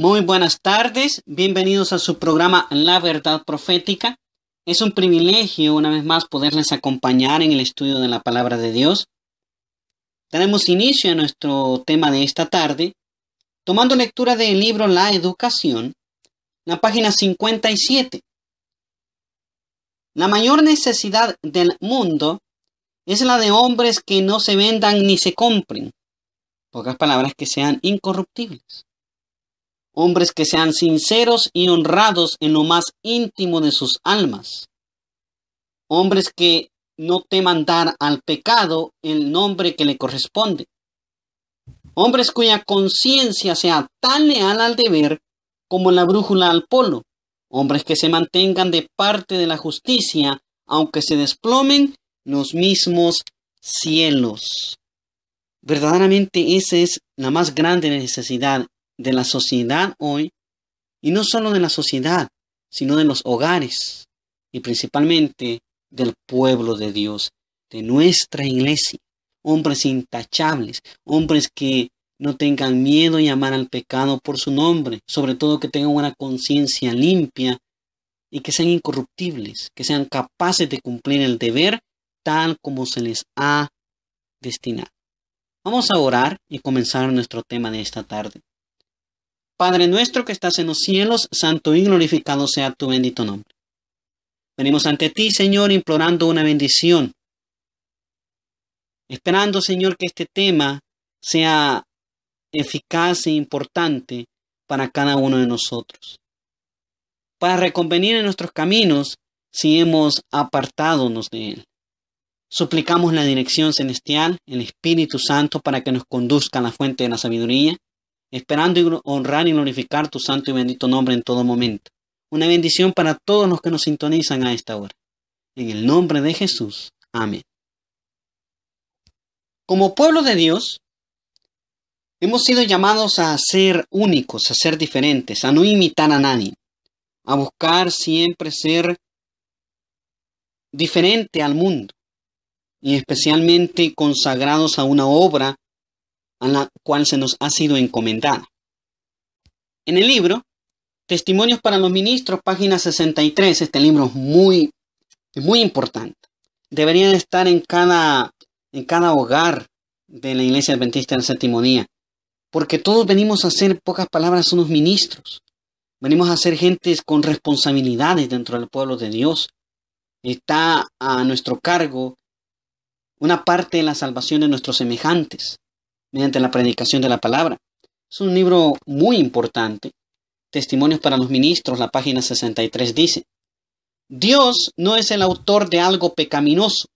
Muy buenas tardes, bienvenidos a su programa La Verdad Profética. Es un privilegio una vez más poderles acompañar en el estudio de la palabra de Dios. Tenemos inicio a nuestro tema de esta tarde, tomando lectura del libro La Educación, la página 57. La mayor necesidad del mundo es la de hombres que no se vendan ni se compren, pocas palabras que sean incorruptibles hombres que sean sinceros y honrados en lo más íntimo de sus almas, hombres que no teman dar al pecado el nombre que le corresponde, hombres cuya conciencia sea tan leal al deber como la brújula al polo, hombres que se mantengan de parte de la justicia, aunque se desplomen los mismos cielos. Verdaderamente esa es la más grande necesidad de la sociedad hoy, y no solo de la sociedad, sino de los hogares y principalmente del pueblo de Dios, de nuestra iglesia, hombres intachables, hombres que no tengan miedo a llamar al pecado por su nombre, sobre todo que tengan una conciencia limpia y que sean incorruptibles, que sean capaces de cumplir el deber tal como se les ha destinado. Vamos a orar y comenzar nuestro tema de esta tarde. Padre nuestro que estás en los cielos, santo y glorificado sea tu bendito nombre. Venimos ante ti, Señor, implorando una bendición, esperando, Señor, que este tema sea eficaz e importante para cada uno de nosotros, para reconvenir en nuestros caminos si hemos apartadonos de Él. Suplicamos la dirección celestial, el Espíritu Santo, para que nos conduzca a la fuente de la sabiduría, esperando honrar y glorificar tu santo y bendito nombre en todo momento. Una bendición para todos los que nos sintonizan a esta hora. En el nombre de Jesús. Amén. Como pueblo de Dios, hemos sido llamados a ser únicos, a ser diferentes, a no imitar a nadie, a buscar siempre ser diferente al mundo y especialmente consagrados a una obra a la cual se nos ha sido encomendada. En el libro, Testimonios para los Ministros, página 63, este libro es muy, muy importante. Deberían estar en cada, en cada hogar de la Iglesia Adventista del Séptimo Día, porque todos venimos a ser, pocas palabras, unos ministros. Venimos a ser gentes con responsabilidades dentro del pueblo de Dios. Está a nuestro cargo una parte de la salvación de nuestros semejantes mediante la predicación de la palabra. Es un libro muy importante. Testimonios para los ministros, la página 63 dice, Dios no es el autor de algo pecaminoso.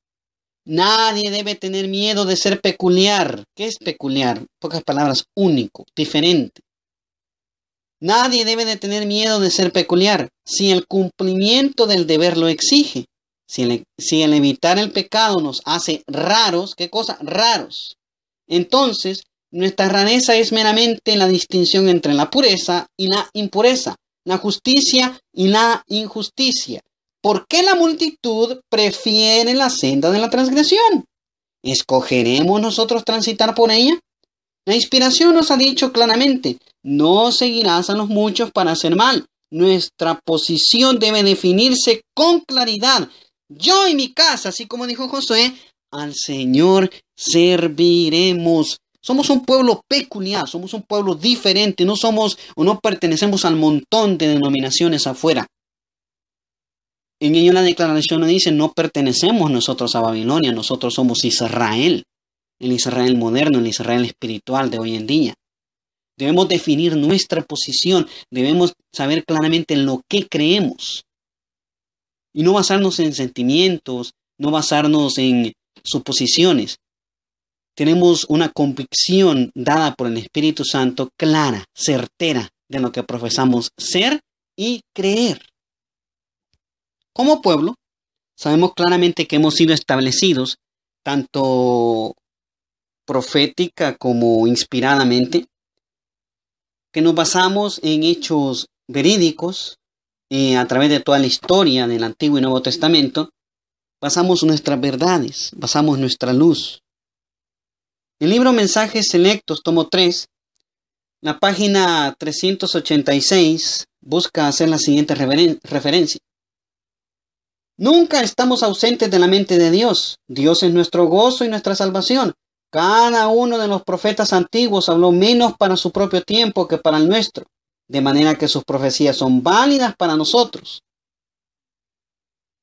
Nadie debe tener miedo de ser peculiar. ¿Qué es peculiar? pocas palabras, único, diferente. Nadie debe de tener miedo de ser peculiar si el cumplimiento del deber lo exige. Si el, si el evitar el pecado nos hace raros, ¿qué cosa? Raros. Entonces, nuestra rareza es meramente la distinción entre la pureza y la impureza, la justicia y la injusticia. ¿Por qué la multitud prefiere la senda de la transgresión? ¿Escogeremos nosotros transitar por ella? La inspiración nos ha dicho claramente, no seguirás a los muchos para hacer mal. Nuestra posición debe definirse con claridad. Yo y mi casa, así como dijo Josué, al Señor serviremos. Somos un pueblo peculiar, somos un pueblo diferente, no somos o no pertenecemos al montón de denominaciones afuera. En ello la declaración nos dice, no pertenecemos nosotros a Babilonia, nosotros somos Israel, el Israel moderno, el Israel espiritual de hoy en día. Debemos definir nuestra posición, debemos saber claramente en lo que creemos. Y no basarnos en sentimientos, no basarnos en suposiciones. Tenemos una convicción dada por el Espíritu Santo clara, certera, de lo que profesamos ser y creer. Como pueblo, sabemos claramente que hemos sido establecidos, tanto profética como inspiradamente, que nos basamos en hechos verídicos eh, a través de toda la historia del Antiguo y Nuevo Testamento, basamos nuestras verdades, basamos nuestra luz. El libro Mensajes Selectos, tomo 3, la página 386, busca hacer la siguiente referencia. Nunca estamos ausentes de la mente de Dios. Dios es nuestro gozo y nuestra salvación. Cada uno de los profetas antiguos habló menos para su propio tiempo que para el nuestro, de manera que sus profecías son válidas para nosotros.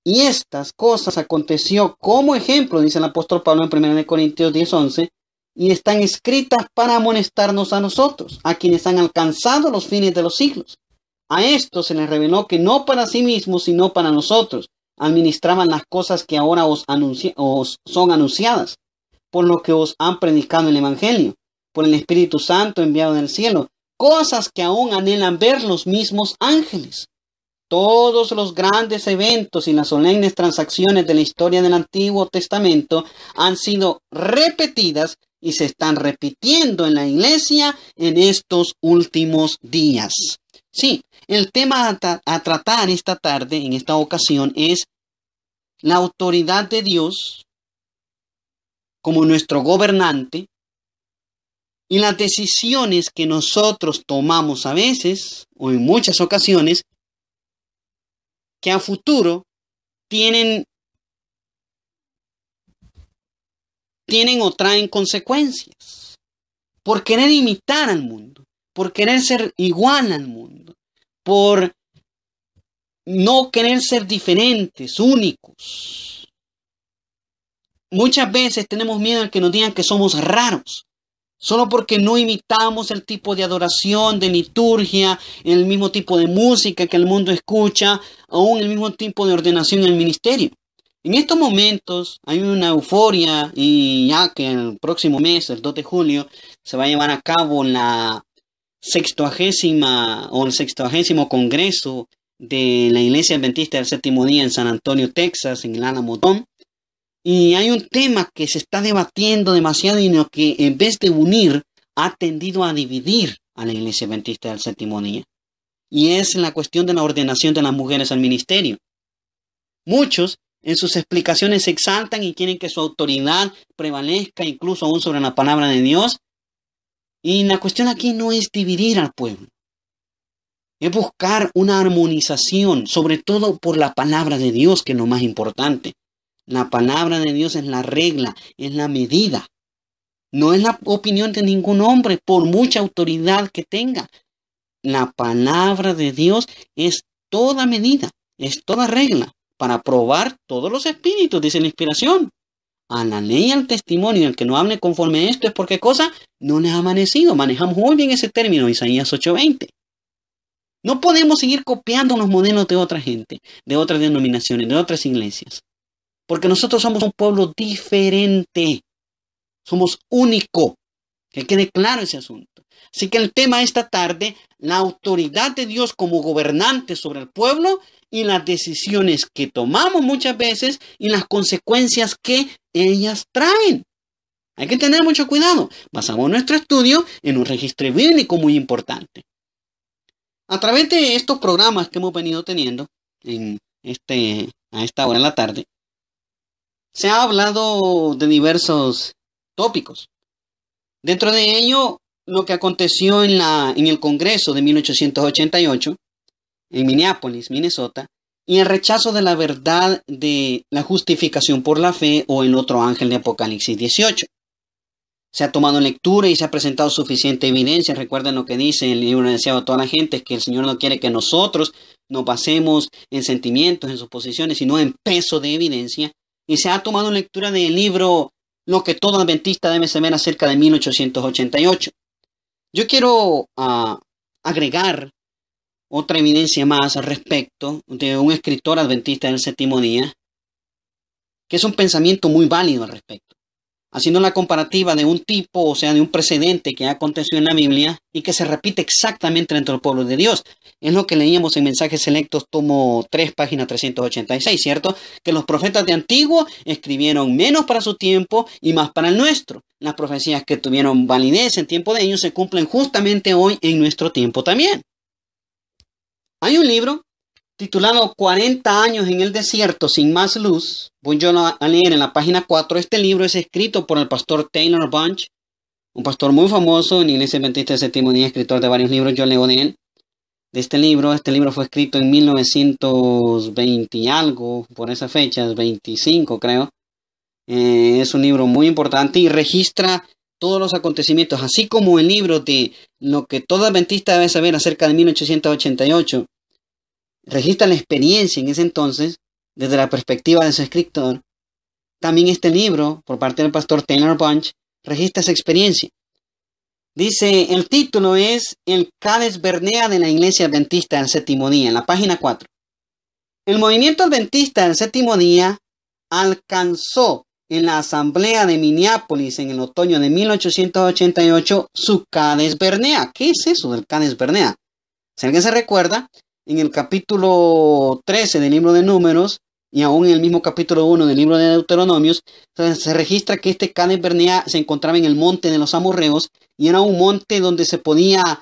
Y estas cosas aconteció como ejemplo, dice el apóstol Pablo en 1 Corintios 10:11, y están escritas para amonestarnos a nosotros, a quienes han alcanzado los fines de los siglos. A esto se les reveló que no para sí mismos, sino para nosotros, administraban las cosas que ahora os, son anunciadas, por lo que os han predicado el Evangelio, por el Espíritu Santo enviado del cielo, cosas que aún anhelan ver los mismos ángeles todos los grandes eventos y las solemnes transacciones de la historia del Antiguo Testamento han sido repetidas y se están repitiendo en la iglesia en estos últimos días. Sí, el tema a, tratar esta tarde, en esta ocasión, es la autoridad de Dios como nuestro gobernante y las decisiones que nosotros tomamos a veces o en muchas ocasiones que a futuro tienen, tienen o traen consecuencias. Por querer imitar al mundo, por querer ser igual al mundo, por no querer ser diferentes, únicos. Muchas veces tenemos miedo al que nos digan que somos raros, Solo porque no imitamos el tipo de adoración, de liturgia, el mismo tipo de música que el mundo escucha, aún el mismo tipo de ordenación en el ministerio. En estos momentos hay una euforia y ya que el próximo mes, el 2 de julio, se va a llevar a cabo la sextuagésima o el sextoagésimo congreso de la Iglesia Adventista del Séptimo Día en San Antonio, Texas, en el Alamodón. Y hay un tema que se está debatiendo demasiado y que en vez de unir ha tendido a dividir a la iglesia adventista del séptimo Y es la cuestión de la ordenación de las mujeres al ministerio. Muchos en sus explicaciones se exaltan y quieren que su autoridad prevalezca incluso aún sobre la palabra de Dios. Y la cuestión aquí no es dividir al pueblo, es buscar una armonización, sobre todo por la palabra de Dios, que es lo más importante. La palabra de Dios es la regla, es la medida. No es la opinión de ningún hombre, por mucha autoridad que tenga. La palabra de Dios es toda medida, es toda regla, para probar todos los espíritus, dice la inspiración. A la ley y al testimonio, el que no hable conforme a esto es porque cosa no le ha amanecido. Manejamos muy bien ese término, Isaías 8:20. No podemos seguir copiando los modelos de otra gente, de otras denominaciones, de otras iglesias. Porque nosotros somos un pueblo diferente. Somos único. Que quede claro ese asunto. Así que el tema esta tarde, la autoridad de Dios como gobernante sobre el pueblo y las decisiones que tomamos muchas veces y las consecuencias que ellas traen. Hay que tener mucho cuidado. Basamos nuestro estudio en un registro bíblico muy importante. A través de estos programas que hemos venido teniendo en este, a esta hora en la tarde, se ha hablado de diversos tópicos. Dentro de ello, lo que aconteció en, la, en el Congreso de 1888, en Minneapolis, Minnesota, y el rechazo de la verdad de la justificación por la fe o el otro ángel de Apocalipsis 18. Se ha tomado lectura y se ha presentado suficiente evidencia. Recuerden lo que dice el libro deseado a toda la gente, que el Señor no quiere que nosotros nos basemos en sentimientos, en suposiciones, sino en peso de evidencia y se ha tomado lectura del libro Lo que todo adventista debe saber acerca de 1888. Yo quiero ah, agregar otra evidencia más al respecto de un escritor adventista del séptimo día, que es un pensamiento muy válido al respecto haciendo la comparativa de un tipo, o sea, de un precedente que ha acontecido en la Biblia y que se repite exactamente dentro el pueblo de Dios. Es lo que leíamos en Mensajes Selectos, tomo 3, página 386, ¿cierto? Que los profetas de antiguo escribieron menos para su tiempo y más para el nuestro. Las profecías que tuvieron validez en tiempo de ellos se cumplen justamente hoy en nuestro tiempo también. Hay un libro Titulado 40 años en el desierto sin más luz, voy yo a leer en la página 4. Este libro es escrito por el pastor Taylor Bunch, un pastor muy famoso en Iglesia Adventista de Séptimo escritor de varios libros. Yo leo de él, de este libro. Este libro fue escrito en 1920 algo, por esa fecha, 25 creo. Eh, es un libro muy importante y registra todos los acontecimientos, así como el libro de lo que todo adventista debe saber acerca de 1888 registra la experiencia en ese entonces desde la perspectiva de su escritor, también este libro, por parte del pastor Taylor Bunch, registra esa experiencia. Dice, el título es El Cádiz Bernea de la Iglesia Adventista del Séptimo Día, en la página 4. El movimiento adventista del Séptimo Día alcanzó en la Asamblea de Minneapolis en el otoño de 1888 su Cádiz Bernea. ¿Qué es eso del Cádiz Bernea? Si alguien se recuerda, en el capítulo 13 del libro de números y aún en el mismo capítulo 1 del libro de Deuteronomios, se registra que este Canaán Bernea se encontraba en el monte de los amorreos y era un monte donde se podía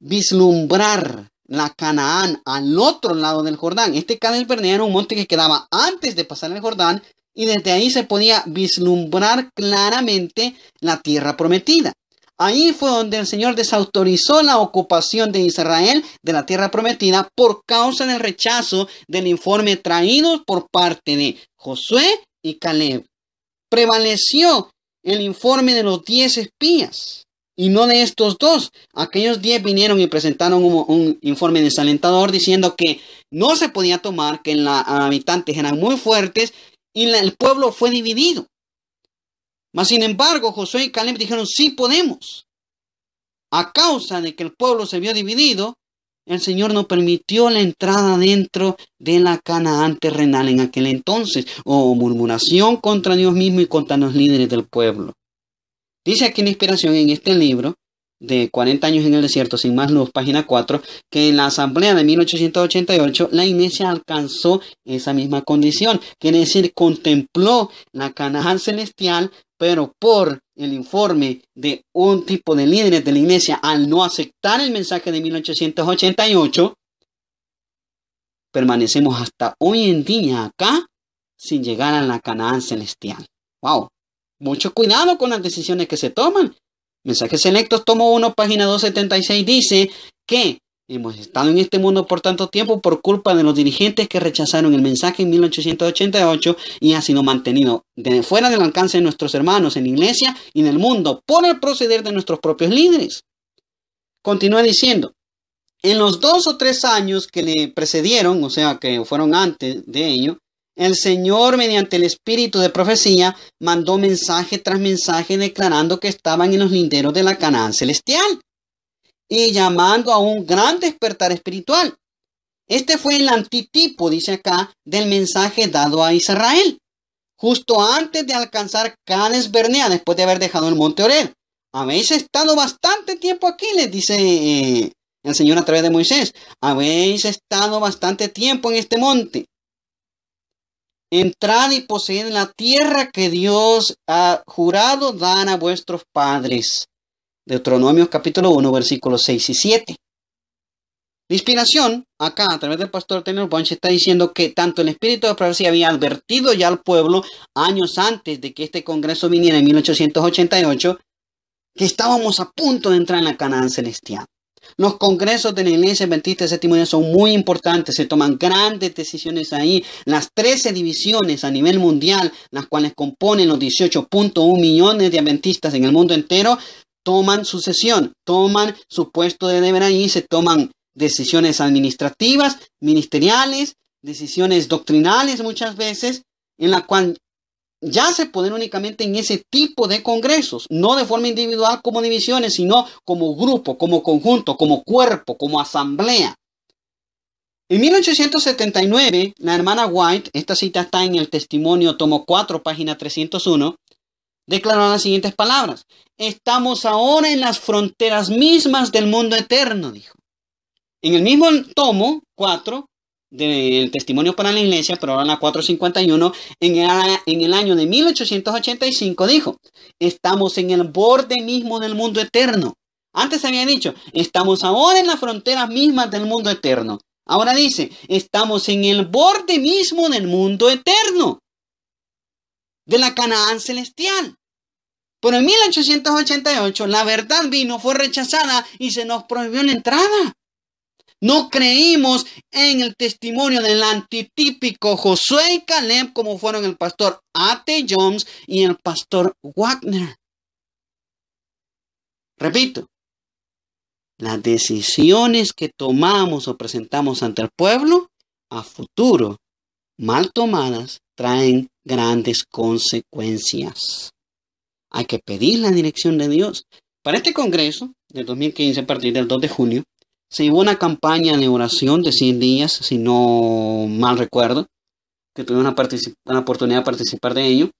vislumbrar la Canaán al otro lado del Jordán. Este Canaán Bernea era un monte que quedaba antes de pasar el Jordán y desde ahí se podía vislumbrar claramente la tierra prometida. Ahí fue donde el Señor desautorizó la ocupación de Israel de la tierra prometida por causa del rechazo del informe traído por parte de Josué y Caleb. Prevaleció el informe de los diez espías y no de estos dos. Aquellos diez vinieron y presentaron un, informe desalentador diciendo que no se podía tomar, que los habitantes eran muy fuertes y el pueblo fue dividido. Mas sin embargo, Josué y Caleb dijeron, sí podemos. A causa de que el pueblo se vio dividido, el Señor no permitió la entrada dentro de la Canaán terrenal en aquel entonces, o oh, murmuración contra Dios mismo y contra los líderes del pueblo. Dice aquí la inspiración en este libro de 40 años en el desierto sin más luz, página 4, que en la asamblea de 1888 la iglesia alcanzó esa misma condición, quiere decir, contempló la Canaán celestial, pero por el informe de un tipo de líderes de la iglesia al no aceptar el mensaje de 1888, permanecemos hasta hoy en día acá sin llegar a la Canaán celestial. ¡Wow! Mucho cuidado con las decisiones que se toman Mensajes Selectos, tomo 1, página 276, dice que hemos estado en este mundo por tanto tiempo por culpa de los dirigentes que rechazaron el mensaje en 1888 y ha sido mantenido fuera del alcance de nuestros hermanos en iglesia y en el mundo por el proceder de nuestros propios líderes. Continúa diciendo, en los dos o tres años que le precedieron, o sea, que fueron antes de ello, el Señor, mediante el espíritu de profecía, mandó mensaje tras mensaje declarando que estaban en los linderos de la Canaán celestial y llamando a un gran despertar espiritual. Este fue el antitipo, dice acá, del mensaje dado a Israel, justo antes de alcanzar Canes Bernea, después de haber dejado el monte Ored. Habéis estado bastante tiempo aquí, les dice eh, el Señor a través de Moisés. Habéis estado bastante tiempo en este monte entrad y poseed la tierra que Dios ha jurado dar a vuestros padres. Deuteronomio capítulo 1, versículos 6 y 7. La inspiración, acá a través del pastor Tener Bunch, está diciendo que tanto el espíritu de profecía había advertido ya al pueblo años antes de que este congreso viniera en 1888, que estábamos a punto de entrar en la Canaán celestial. Los congresos de la Iglesia Adventista de Séptimo son muy importantes, se toman grandes decisiones ahí. Las 13 divisiones a nivel mundial, las cuales componen los 18.1 millones de adventistas en el mundo entero, toman su sesión, toman su puesto de deber ahí, se toman decisiones administrativas, ministeriales, decisiones doctrinales muchas veces, en la cual ya se ponen únicamente en ese tipo de congresos, no de forma individual como divisiones, sino como grupo, como conjunto, como cuerpo, como asamblea. En 1879, la hermana White, esta cita está en el testimonio tomo 4, página 301, declaró las siguientes palabras. Estamos ahora en las fronteras mismas del mundo eterno, dijo. En el mismo tomo 4, del Testimonio para la Iglesia, pero ahora en 451 en el año de 1885 dijo, estamos en el borde mismo del mundo eterno. Antes había dicho, estamos ahora en las fronteras mismas del mundo eterno. Ahora dice, estamos en el borde mismo del mundo eterno, de la Canaán celestial. Pero en 1888 la verdad vino, fue rechazada y se nos prohibió la entrada. No creímos en el testimonio del antitípico Josué y Caleb como fueron el pastor A.T. Jones y el pastor Wagner. Repito, las decisiones que tomamos o presentamos ante el pueblo a futuro, mal tomadas, traen grandes consecuencias. Hay que pedir la dirección de Dios. Para este Congreso de 2015, a partir del 2 de junio, se llevó una campaña de oración de 100 días, si no mal recuerdo, que tuve una, oportunidad de participar de ello,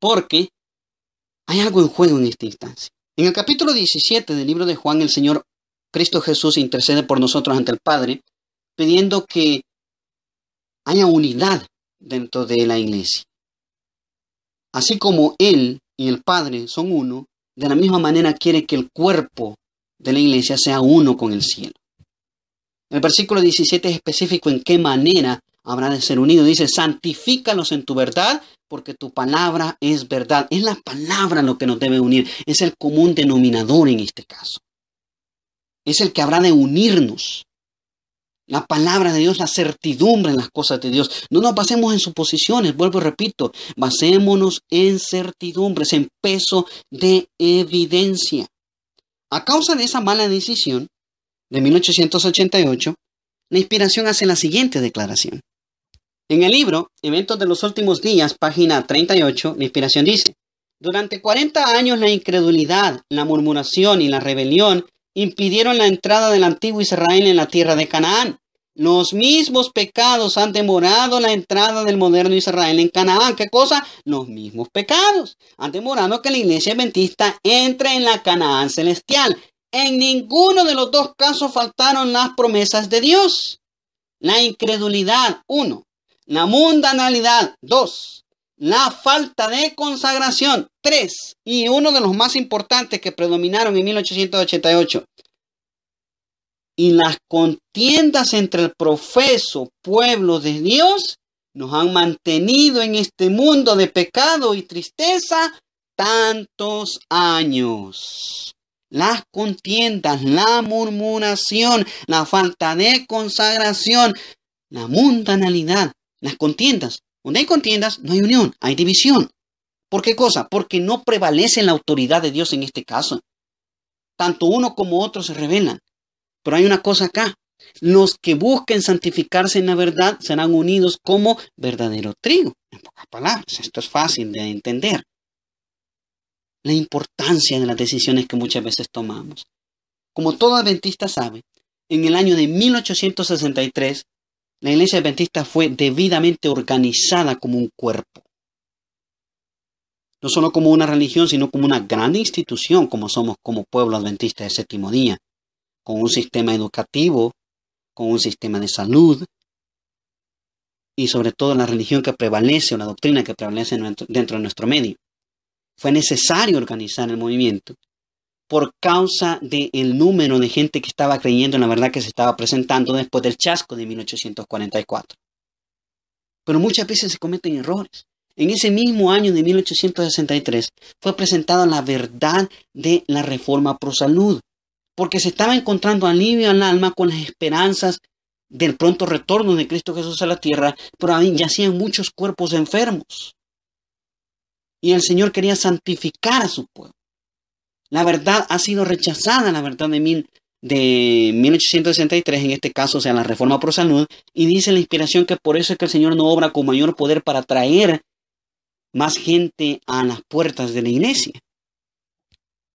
porque hay algo en juego en esta instancia. En el capítulo 17 del libro de Juan, el Señor Cristo Jesús intercede por nosotros ante el Padre, pidiendo que haya unidad dentro de la iglesia. Así como Él y el Padre son uno, de la misma manera quiere que el cuerpo de la iglesia sea uno con el cielo. El versículo 17 es específico en qué manera habrá de ser unido. Dice, santifícalos en tu verdad, porque tu palabra es verdad. Es la palabra lo que nos debe unir. Es el común denominador en este caso. Es el que habrá de unirnos. La palabra de Dios, la certidumbre en las cosas de Dios. No nos basemos en suposiciones, vuelvo y repito, basémonos en certidumbres, en peso de evidencia. A causa de esa mala decisión de 1888, la inspiración hace la siguiente declaración. En el libro Eventos de los Últimos Días, página 38, la inspiración dice, Durante 40 años la incredulidad, la murmuración y la rebelión impidieron la entrada del antiguo Israel en la tierra de Canaán. Los mismos pecados han demorado la entrada del moderno Israel en Canaán. ¿Qué cosa? Los mismos pecados. Han demorado que la iglesia adventista entre en la Canaán celestial. En ninguno de los dos casos faltaron las promesas de Dios. La incredulidad, uno. La mundanalidad, dos. La falta de consagración, tres. Y uno de los más importantes que predominaron en 1888, y las contiendas entre el profeso pueblo de Dios nos han mantenido en este mundo de pecado y tristeza tantos años. Las contiendas, la murmuración, la falta de consagración, la mundanalidad, las contiendas. Donde hay contiendas, no hay unión, hay división. ¿Por qué cosa? Porque no prevalece la autoridad de Dios en este caso. Tanto uno como otro se rebelan. Pero hay una cosa acá. Los que busquen santificarse en la verdad serán unidos como verdadero trigo. En pocas palabras, esto es fácil de entender. La importancia de las decisiones que muchas veces tomamos. Como todo adventista sabe, en el año de 1863, la iglesia adventista fue debidamente organizada como un cuerpo. No solo como una religión, sino como una gran institución, como somos como pueblo adventista de séptimo día con un sistema educativo, con un sistema de salud y sobre todo la religión que prevalece o la doctrina que prevalece dentro de nuestro medio. Fue necesario organizar el movimiento por causa del número de gente que estaba creyendo en la verdad que se estaba presentando después del chasco de 1844. Pero muchas veces se cometen errores. En ese mismo año de 1863 fue presentada la verdad de la reforma pro salud, porque se estaba encontrando alivio al alma con las esperanzas del pronto retorno de Cristo Jesús a la tierra, pero yacían muchos cuerpos enfermos. Y el Señor quería santificar a su pueblo. La verdad ha sido rechazada, la verdad de, mil, de 1863, en este caso, o sea, la Reforma pro Salud, y dice la inspiración que por eso es que el Señor no obra con mayor poder para traer más gente a las puertas de la iglesia.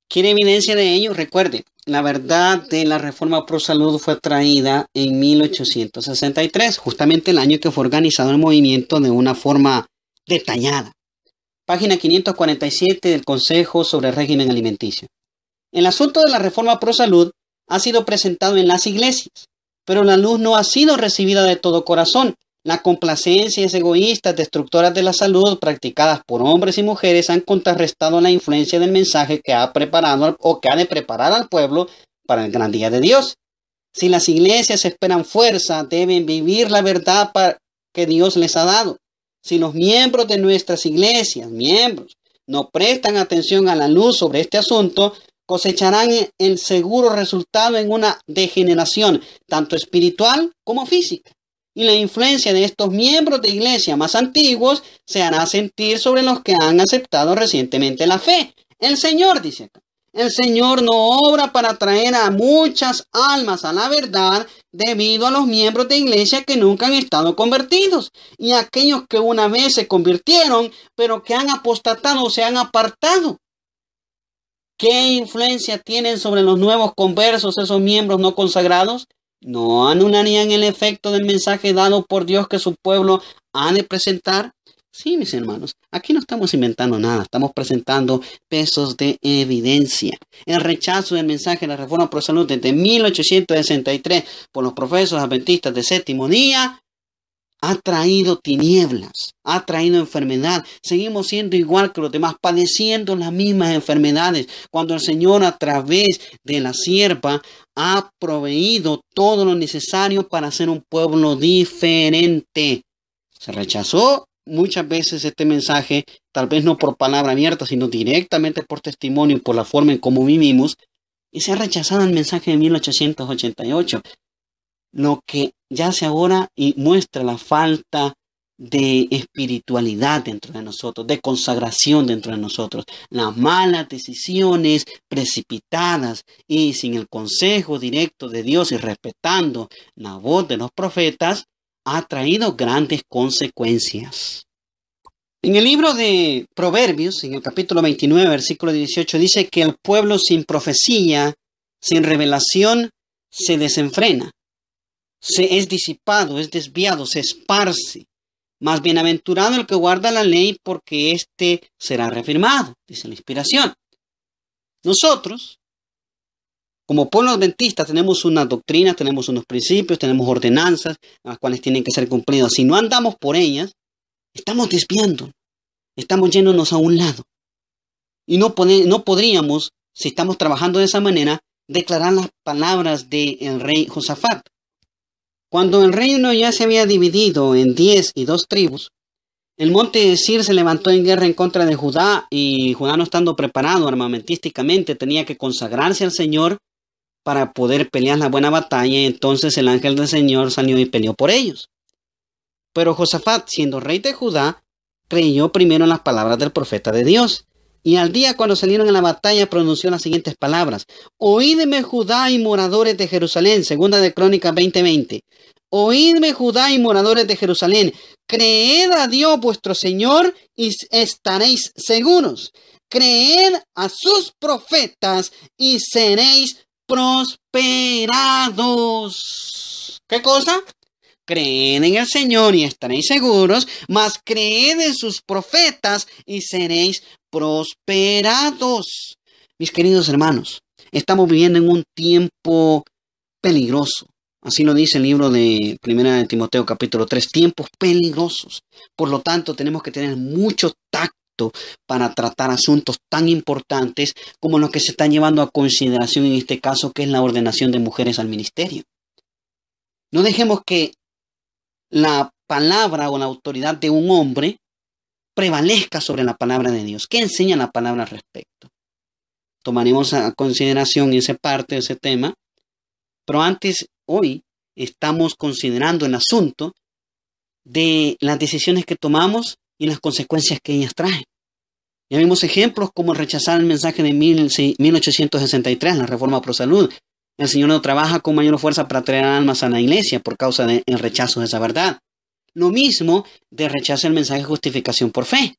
¿Quiere evidencia de ello? Recuerde, la verdad de la reforma pro salud fue traída en 1863, justamente el año que fue organizado el movimiento de una forma detallada. Página 547 del Consejo sobre régimen alimenticio. El asunto de la reforma pro salud ha sido presentado en las iglesias, pero la luz no ha sido recibida de todo corazón las complacencias egoístas destructoras de la salud practicadas por hombres y mujeres han contrarrestado la influencia del mensaje que ha preparado o que ha de preparar al pueblo para el gran día de Dios. Si las iglesias esperan fuerza, deben vivir la verdad que Dios les ha dado. Si los miembros de nuestras iglesias, miembros, no prestan atención a la luz sobre este asunto, cosecharán e, el seguro resultado en una degeneración, tanto espiritual como física y la influencia de estos miembros de iglesia más antiguos se hará sentir sobre los que han aceptado recientemente la fe. El Señor dice El Señor no obra para traer a muchas almas a la verdad debido a los miembros de iglesia que nunca han estado convertidos y aquellos que una vez se convirtieron pero que han apostatado o se han apartado. ¿Qué influencia tienen sobre los nuevos conversos esos miembros no consagrados? ¿No anularían el efecto del mensaje dado por Dios que su pueblo ha de presentar? Sí, mis hermanos, aquí no estamos inventando nada, estamos presentando pesos de evidencia. El rechazo del mensaje de la Reforma Pro Salud desde 1863 por los profesores adventistas de séptimo día ha traído tinieblas, ha traído enfermedad. Seguimos siendo igual que los demás, padeciendo las mismas enfermedades, cuando el Señor a través de la sierva ha proveído todo lo necesario para ser un pueblo diferente. Se rechazó muchas veces este mensaje, tal vez no por palabra abierta, sino directamente por testimonio y por la forma en cómo vivimos, y se ha rechazado el mensaje de 1888. Lo que se ahora y muestra la falta de espiritualidad dentro de nosotros, de consagración dentro de nosotros, las malas decisiones precipitadas y sin el consejo directo de Dios y respetando la voz de los profetas, ha traído grandes consecuencias. En el libro de Proverbios, en el capítulo 29, versículo 18, dice que el pueblo sin profecía, sin revelación, se desenfrena se es disipado, es desviado, se esparce. Más bienaventurado el que guarda la ley, porque éste será reafirmado, dice la inspiración. Nosotros, como pueblo adventista, tenemos una doctrina, tenemos unos principios, tenemos ordenanzas, las cuales tienen que ser cumplidas. Si no andamos por ellas, estamos desviando, estamos yéndonos a un lado. Y no, no podríamos, si estamos trabajando de esa manera, declarar las palabras del el rey Josafat. Cuando el reino ya se había dividido en diez y dos tribus, el monte de Sir se levantó en guerra en contra de Judá y Judá no estando preparado armamentísticamente tenía que consagrarse al Señor para poder pelear la buena batalla y entonces el ángel del Señor salió y peleó por ellos. Pero Josafat, siendo rey de Judá, creyó primero en las palabras del profeta de Dios y al día cuando salieron a la batalla pronunció las siguientes palabras. Oídme Judá y moradores de Jerusalén, segunda de Crónica 20:20. Oídme Judá y moradores de Jerusalén, creed a Dios vuestro Señor y estaréis seguros. Creed a sus profetas y seréis prosperados. ¿Qué cosa? Creed en el Señor y estaréis seguros, mas creed en sus profetas y seréis prosperados. Mis queridos hermanos, estamos viviendo en un tiempo peligroso. Así lo dice el libro de Primera de Timoteo capítulo 3, tiempos peligrosos. Por lo tanto, tenemos que tener mucho tacto para tratar asuntos tan importantes como los que se están llevando a consideración en este caso, que es la ordenación de mujeres al ministerio. No dejemos que la palabra o la autoridad de un hombre prevalezca sobre la palabra de Dios. ¿Qué enseña la palabra al respecto? Tomaremos a consideración esa parte, ese tema, pero antes, hoy, estamos considerando el asunto de las decisiones que tomamos y las consecuencias que ellas traen. Ya vimos ejemplos como rechazar el mensaje de 1863, la reforma pro salud. El Señor no trabaja con mayor fuerza para traer almas a la iglesia por causa del rechazo de esa verdad. Lo mismo de rechazar el mensaje de justificación por fe.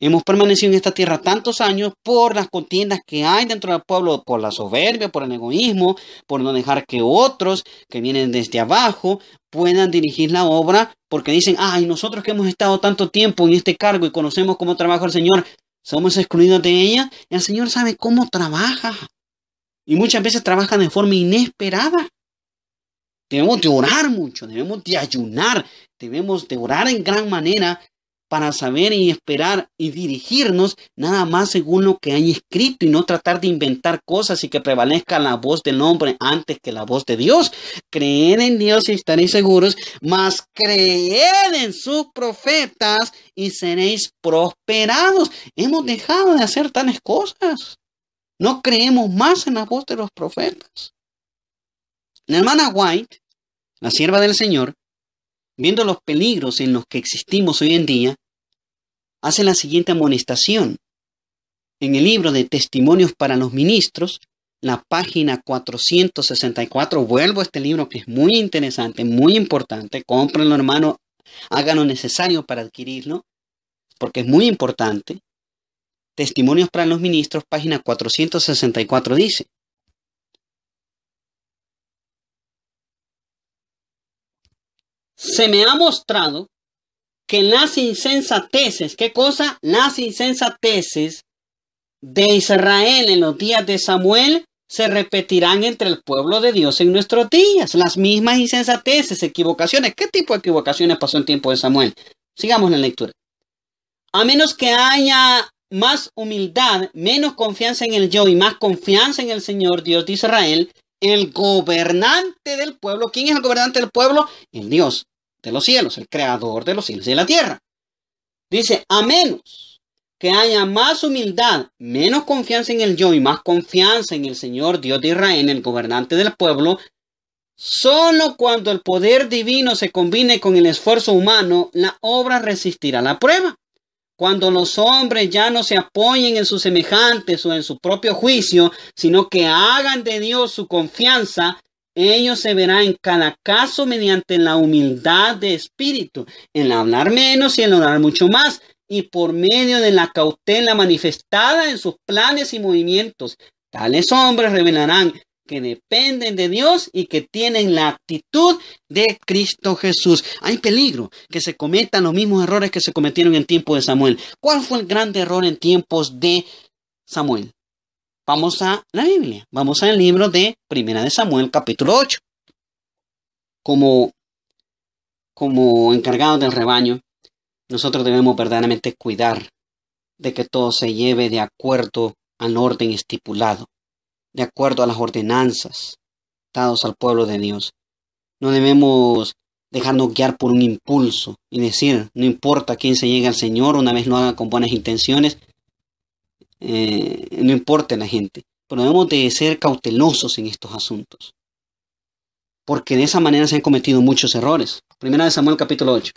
Hemos permanecido en esta tierra tantos años por las contiendas que hay dentro del pueblo, por la soberbia, por el egoísmo, por no dejar que otros que vienen desde abajo puedan dirigir la obra, porque dicen, ay, nosotros que hemos estado tanto tiempo en este cargo y conocemos cómo trabaja el Señor, somos excluidos de ella. El Señor sabe cómo trabaja. Y muchas veces trabajan de forma inesperada. Debemos de orar mucho, debemos de ayunar, debemos de orar en gran manera para saber y esperar y dirigirnos nada más según lo que hay escrito y no tratar de inventar cosas y que prevalezca la voz del hombre antes que la voz de Dios. Creer en Dios y estaréis seguros, mas creed en sus profetas y seréis prosperados. Hemos dejado de hacer tales cosas. No creemos más en la voz de los profetas. La hermana White la sierva del Señor, viendo los peligros en los que existimos hoy en día, hace la siguiente amonestación. En el libro de Testimonios para los Ministros, la página 464, vuelvo a este libro que es muy interesante, muy importante, cómprenlo hermano, hagan lo necesario para adquirirlo, porque es muy importante. Testimonios para los Ministros, página 464 dice, se me ha mostrado que las insensateces, ¿qué cosa? Las insensateces de Israel en los días de Samuel se repetirán entre el pueblo de Dios en nuestros días. Las mismas insensateces, equivocaciones. ¿Qué tipo de equivocaciones pasó en tiempo de Samuel? Sigamos la lectura. A menos que haya más humildad, menos confianza en el yo y más confianza en el Señor Dios de Israel, el gobernante del pueblo. ¿Quién es el gobernante del pueblo? El Dios de los cielos, el creador de los cielos y de la tierra. Dice, a menos que haya más humildad, menos confianza en el yo y más confianza en el Señor Dios de Israel, el gobernante del pueblo, solo cuando el poder divino se combine con el esfuerzo humano, la obra resistirá la prueba. Cuando los hombres ya no se apoyen en sus semejantes o en su propio juicio, sino que hagan de Dios su confianza, ellos se verán en cada caso mediante la humildad de espíritu, en hablar menos y en orar mucho más, y por medio de la cautela manifestada en sus planes y movimientos. Tales hombres revelarán que dependen de Dios y que tienen la actitud de Cristo Jesús. Hay peligro que se cometan los mismos errores que se cometieron en tiempo de Samuel. ¿Cuál fue el gran error en tiempos de Samuel? Vamos a la Biblia, vamos al libro de Primera de Samuel capítulo 8. Como como encargados del rebaño, nosotros debemos verdaderamente cuidar de que todo se lleve de acuerdo al orden estipulado de acuerdo a las ordenanzas dados al pueblo de Dios. No debemos dejarnos guiar por un impulso y decir, no importa quién se llegue al Señor, una vez no haga con buenas intenciones, eh, no importa la gente, pero debemos de ser cautelosos en estos asuntos, porque de esa manera se han cometido muchos errores. Primera de Samuel capítulo 8.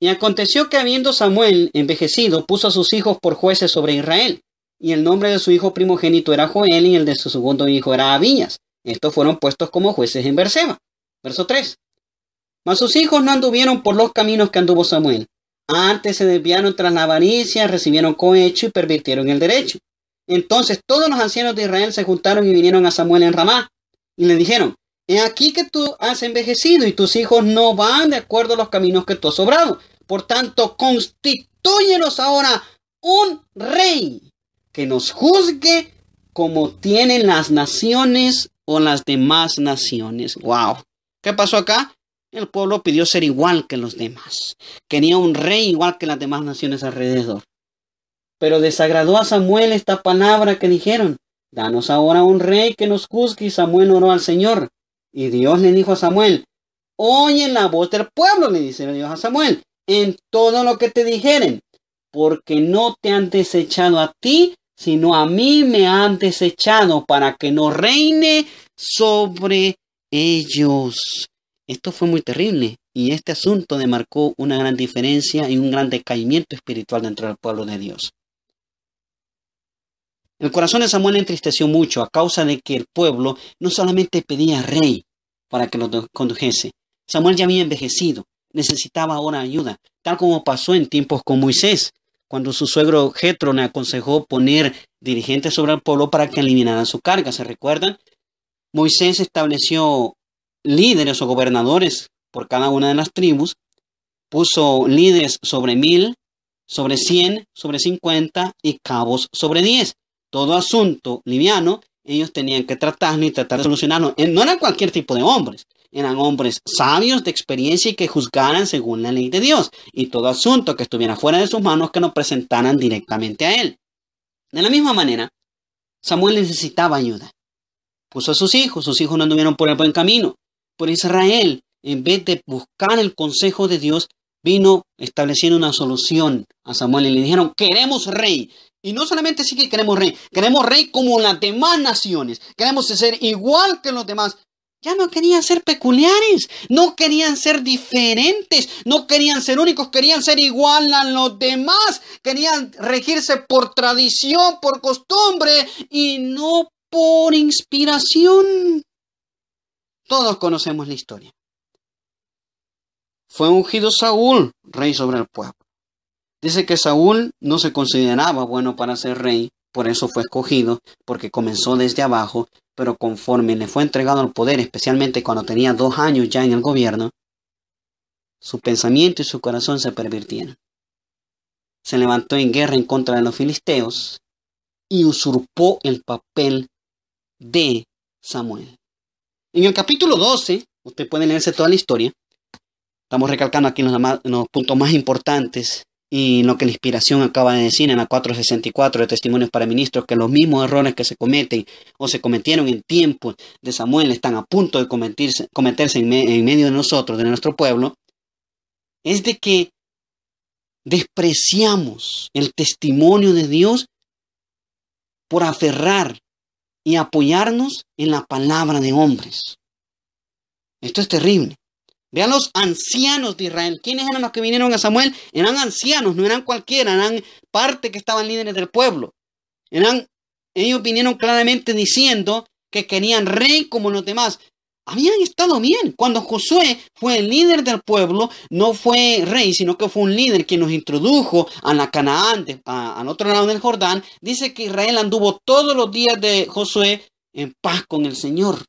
Y aconteció que habiendo Samuel envejecido, puso a sus hijos por jueces sobre Israel y el nombre de su hijo primogénito era Joel y el de su segundo hijo era Abías. Estos fueron puestos como jueces en Berseba. Verso 3. Mas sus hijos no anduvieron por los caminos que anduvo Samuel. Antes se desviaron tras la avaricia, recibieron cohecho y pervirtieron el derecho. Entonces todos los ancianos de Israel se juntaron y vinieron a Samuel en Ramá y le dijeron, he aquí que tú has envejecido y tus hijos no van de acuerdo a los caminos que tú has sobrado. Por tanto, constituyenos ahora un rey que nos juzgue como tienen las naciones o las demás naciones. ¡Wow! ¿Qué pasó acá? El pueblo pidió ser igual que los demás. Quería un rey igual que las demás naciones alrededor. Pero desagradó a Samuel esta palabra que dijeron. Danos ahora un rey que nos juzgue. Y Samuel oró al Señor. Y Dios le dijo a Samuel, oye la voz del pueblo, le dice Dios a Samuel, en todo lo que te dijeren, porque no te han desechado a ti, sino a mí me han desechado para que no reine sobre ellos. Esto fue muy terrible y este asunto demarcó una gran diferencia y un gran decaimiento espiritual dentro del pueblo de Dios. El corazón de Samuel entristeció mucho a causa de que el pueblo no solamente pedía rey para que lo condujese. Samuel ya había envejecido, necesitaba ahora ayuda, tal como pasó en tiempos con Moisés cuando su suegro Getro le aconsejó poner dirigentes sobre el pueblo para que eliminaran su carga. ¿Se recuerdan? Moisés estableció líderes o gobernadores por cada una de las tribus, puso líderes sobre mil, sobre cien, sobre cincuenta y cabos sobre diez. Todo asunto liviano, ellos tenían que tratarlo y tratar de solucionarlo. No eran cualquier tipo de hombres, eran hombres sabios de experiencia y que juzgaran según la ley de Dios, y todo asunto que estuviera fuera de sus manos que no presentaran directamente a él. De la misma manera, Samuel necesitaba ayuda. Puso a sus hijos, sus hijos no anduvieron por el buen camino. Por Israel, en vez de buscar el consejo de Dios, vino estableciendo una solución a Samuel y le dijeron, queremos rey. Y no solamente sí que queremos rey, queremos rey como las demás naciones, queremos ser igual que los demás, ya no querían ser peculiares, no querían ser diferentes, no querían ser únicos, querían ser igual a los demás, querían regirse por tradición, por costumbre y no por inspiración. Todos conocemos la historia. Fue ungido Saúl, rey sobre el pueblo. Dice que Saúl no se consideraba bueno para ser rey, por eso fue escogido, porque comenzó desde abajo pero conforme le fue entregado el poder, especialmente cuando tenía dos años ya en el gobierno, su pensamiento y su corazón se pervirtieron. Se levantó en guerra en contra de los filisteos y usurpó el papel de Samuel. En el capítulo 12, usted puede leerse toda la historia. Estamos recalcando aquí los puntos más importantes y lo que la inspiración acaba de decir en la 464 de Testimonios para Ministros, que los mismos errores que se cometen o se cometieron en tiempo de Samuel están a punto de cometerse, cometerse en medio de nosotros, de nuestro pueblo, es de que despreciamos el testimonio de Dios por aferrar y apoyarnos en la palabra de hombres. Esto es terrible. Vean los ancianos de Israel. ¿Quiénes eran los que vinieron a Samuel? Eran ancianos, no eran cualquiera, eran parte que estaban líderes del pueblo. Eran, ellos vinieron claramente diciendo que querían rey como los demás. Habían estado bien. Cuando Josué fue el líder del pueblo, no fue rey, sino que fue un líder que nos introdujo a la Canaán, a, al otro lado del Jordán. Dice que Israel anduvo todos los días de Josué en paz con el Señor.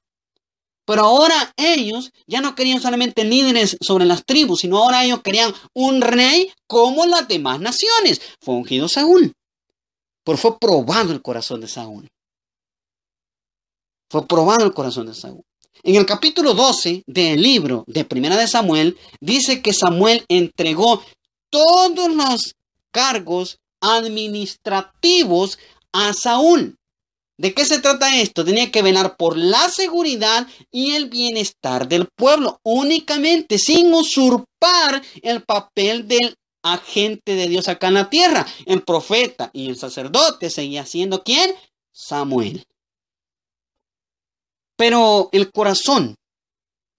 Pero ahora ellos ya no querían solamente líderes sobre las tribus, sino ahora ellos querían un rey como las demás naciones. Fue ungido Saúl. Pero fue probado el corazón de Saúl. Fue probado el corazón de Saúl. En el capítulo 12 del libro de Primera de Samuel, dice que Samuel entregó todos los cargos administrativos a Saúl. ¿De qué se trata esto? Tenía que velar por la seguridad y el bienestar del pueblo únicamente, sin usurpar el papel del agente de Dios acá en la tierra. El profeta y el sacerdote seguía siendo quién? Samuel. Pero el corazón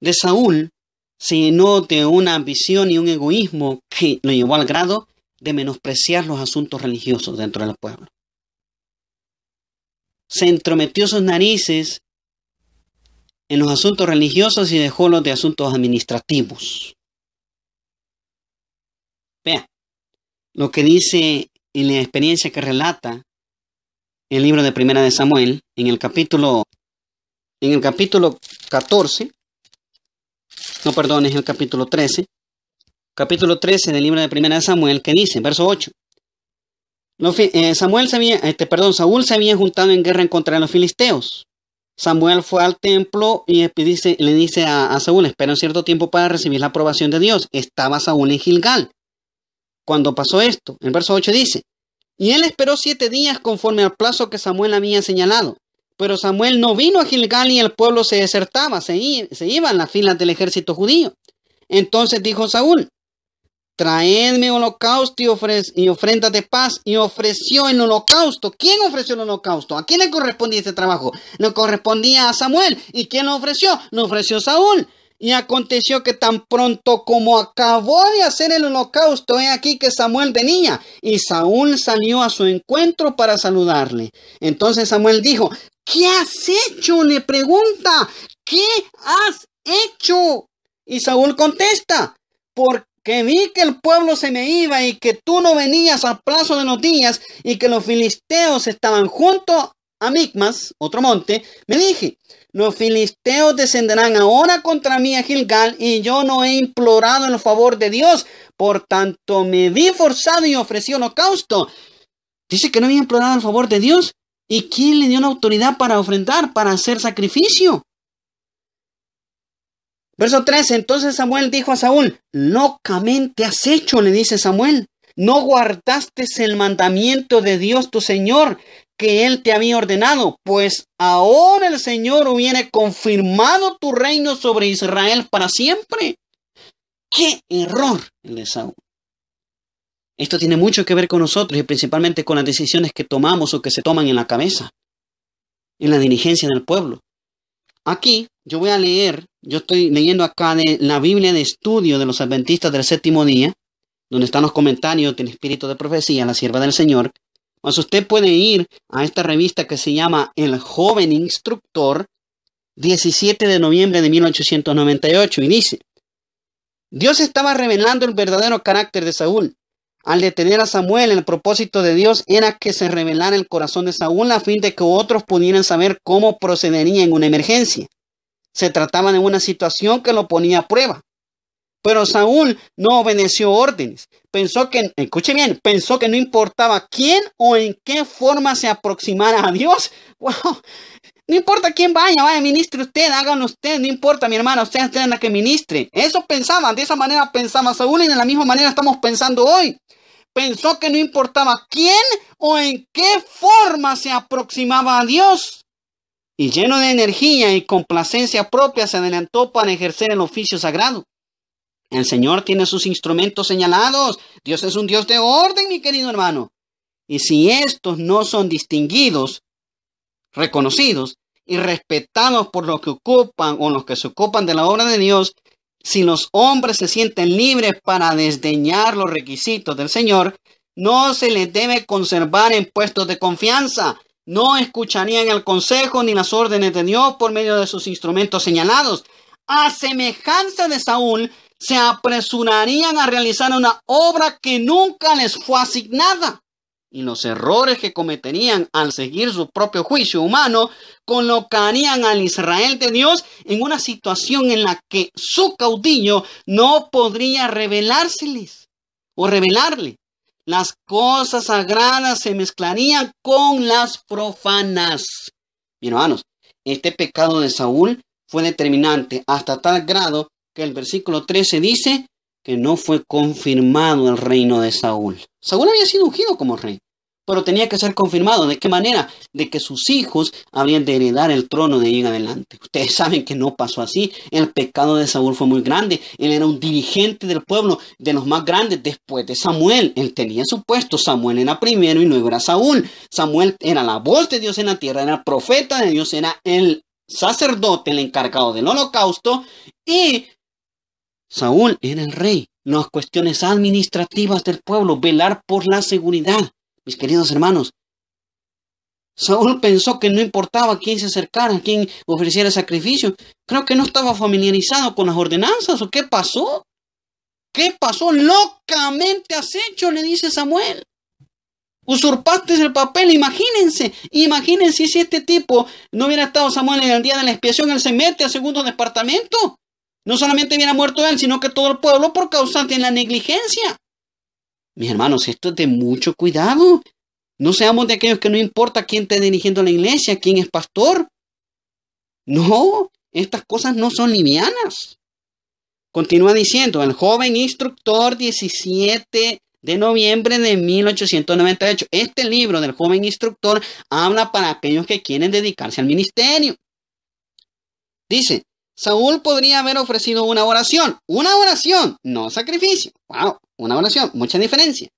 de Saúl se llenó de una ambición y un egoísmo que lo llevó al grado de menospreciar los asuntos religiosos dentro del pueblo se entrometió sus narices en los asuntos religiosos y dejó los de asuntos administrativos. Vea, lo que dice en la experiencia que relata el libro de Primera de Samuel, en el capítulo, en el capítulo 14, no perdón, es el capítulo 13, capítulo 13 del libro de Primera de Samuel, que dice, verso 8, eh, Samuel se había, este, perdón, Saúl se había juntado en guerra en contra de los filisteos. Samuel fue al templo y le dice a, Saúl, espera un cierto tiempo para recibir la aprobación de Dios. Estaba Saúl en Gilgal. Cuando pasó esto, en verso 8 dice, y él esperó siete días conforme al plazo que Samuel había señalado. Pero Samuel no vino a Gilgal y el pueblo se desertaba, se, se iban las filas del ejército judío. Entonces dijo Saúl, traedme holocausto y, ofrenda y ofrendas de paz. Y ofreció el holocausto. ¿Quién ofreció el holocausto? ¿A quién le correspondía este trabajo? No correspondía a Samuel. ¿Y quién lo ofreció? Lo ofreció Saúl. Y aconteció que tan pronto como acabó de hacer el holocausto, he aquí que Samuel venía, y Saúl salió a su encuentro para saludarle. Entonces Samuel dijo, ¿qué has hecho? le pregunta, ¿qué has hecho? Y Saúl contesta, ¿por que vi que el pueblo se me iba y que tú no venías a plazo de los días y que los filisteos estaban junto a Micmas, otro monte, me dije, los filisteos descenderán ahora contra mí a Gilgal y yo no he implorado el favor de Dios, por tanto me vi forzado y ofrecí holocausto. Dice que no había implorado el favor de Dios. ¿Y quién le dio la autoridad para ofrendar, para hacer sacrificio? Verso 13, entonces Samuel dijo a Saúl, locamente has hecho, le dice Samuel, no guardaste el mandamiento de Dios tu Señor que él te había ordenado, pues ahora el Señor hubiera confirmado tu reino sobre Israel para siempre. ¡Qué error el Saúl! Esto tiene mucho que ver con nosotros y principalmente con las decisiones que tomamos o que se toman en la cabeza, en la diligencia del pueblo. Aquí yo voy a leer yo estoy leyendo acá de la Biblia de estudio de los adventistas del séptimo día, donde están los comentarios del Espíritu de Profecía, la sierva del Señor. Pues usted puede ir a esta revista que se llama El Joven Instructor, 17 de noviembre de 1898, y dice, Dios estaba revelando el verdadero carácter de Saúl. Al detener a Samuel, el propósito de Dios era que se revelara el corazón de Saúl a fin de que otros pudieran saber cómo procedería en una emergencia se trataba de una situación que lo ponía a prueba. Pero Saúl no obedeció órdenes. Pensó que, escuche bien, pensó que no importaba quién o en qué forma se aproximara a Dios. ¡Wow! No importa quién vaya, vaya, ministre usted, háganlo usted, no importa, mi hermano, usted es la que ministre. Eso pensaban, de esa manera pensaba Saúl y de la misma manera estamos pensando hoy. Pensó que no importaba quién o en qué forma se aproximaba a Dios y lleno de energía y complacencia propia se adelantó para ejercer el oficio sagrado. El Señor tiene sus instrumentos señalados. Dios es un Dios de orden, mi querido hermano. Y si estos no son distinguidos, reconocidos y respetados por los que ocupan o los que se ocupan de la obra de Dios, si los hombres se sienten libres para desdeñar los requisitos del Señor, no se les debe conservar en puestos de confianza, no escucharían el consejo ni las órdenes de Dios por medio de sus instrumentos señalados. A semejanza de Saúl, se apresurarían a realizar una obra que nunca les fue asignada. Y los errores que cometerían al seguir su propio juicio humano colocarían al Israel de Dios en una situación en la que su caudillo no podría revelárseles o revelarle. Las cosas sagradas se mezclarían con las profanas. no hermanos, este pecado de Saúl fue determinante hasta tal grado que el versículo 13 dice que no fue confirmado el reino de Saúl. Saúl había sido ungido como rey, pero tenía que ser confirmado. ¿De qué manera? De que sus hijos habrían de heredar el trono de ahí en adelante. Ustedes saben que no pasó así. El pecado de Saúl fue muy grande. Él era un dirigente del pueblo, de los más grandes después de Samuel. Él tenía su puesto. Samuel era primero y luego era Saúl. Samuel era la voz de Dios en la tierra, era el profeta de Dios, era el sacerdote, el encargado del holocausto. Y Saúl era el rey. Las cuestiones administrativas del pueblo, velar por la seguridad mis queridos hermanos. Saúl pensó que no importaba quién se acercara, quién ofreciera sacrificio. Creo que no estaba familiarizado con las ordenanzas. ¿O qué pasó? ¿Qué pasó? Locamente has hecho, le dice Samuel. Usurpaste el papel, imagínense, imagínense si este tipo no hubiera estado Samuel en el día de la expiación, él se mete al segundo departamento. No solamente hubiera muerto él, sino que todo el pueblo por causante en la negligencia. Mis hermanos, esto es de mucho cuidado. No seamos de aquellos que no importa quién esté dirigiendo la iglesia, quién es pastor. No, estas cosas no son livianas. Continúa diciendo, el joven instructor 17 de noviembre de 1898. Este libro del joven instructor habla para aquellos que quieren dedicarse al ministerio. Dice, Saúl podría haber ofrecido una oración, una oración, no sacrificio. Wow una oración, mucha diferencia.